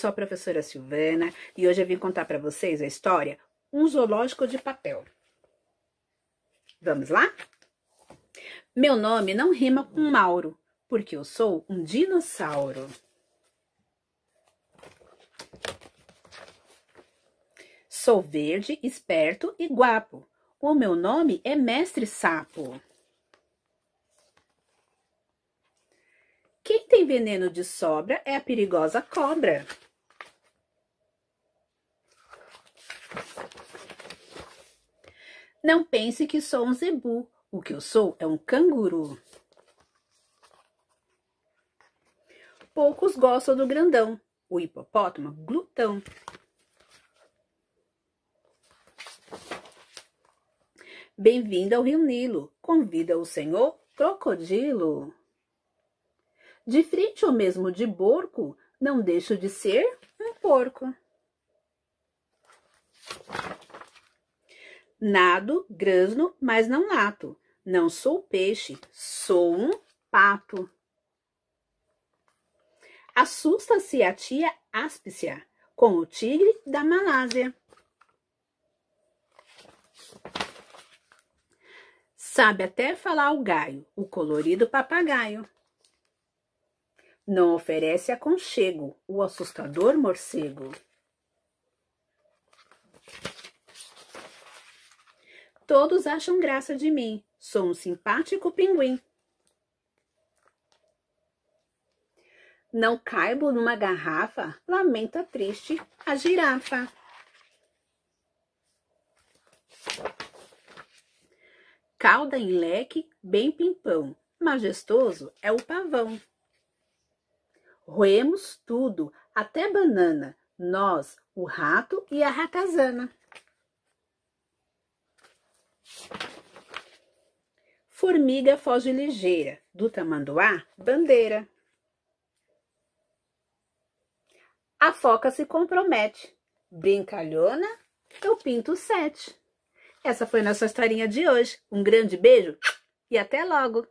sou a professora Silvana e hoje eu vim contar para vocês a história Um Zoológico de Papel. Vamos lá? Meu nome não rima com Mauro, porque eu sou um dinossauro. Sou verde, esperto e guapo. O meu nome é Mestre Sapo. Quem tem veneno de sobra é a perigosa cobra. Não pense que sou um zebu. O que eu sou é um canguru. Poucos gostam do grandão, o hipopótamo glutão. Bem-vindo ao Rio Nilo, convida o senhor crocodilo. De frente ou mesmo de borco, não deixo de ser um porco. Nado, grasno, mas não nato. Não sou peixe, sou um pato. Assusta-se a tia Aspicia com o tigre da Malásia. Sabe até falar o gaio, o colorido papagaio. Não oferece aconchego, o assustador morcego. Todos acham graça de mim. Sou um simpático pinguim. Não caibo numa garrafa, lamenta triste a girafa. Cauda em leque, bem pimpão, majestoso é o pavão. Roemos tudo, até banana, nós, o rato e a ratazana. Formiga foge ligeira, do tamanduá, bandeira. A foca se compromete, brincalhona, eu pinto sete. Essa foi nossa historinha de hoje. Um grande beijo e até logo!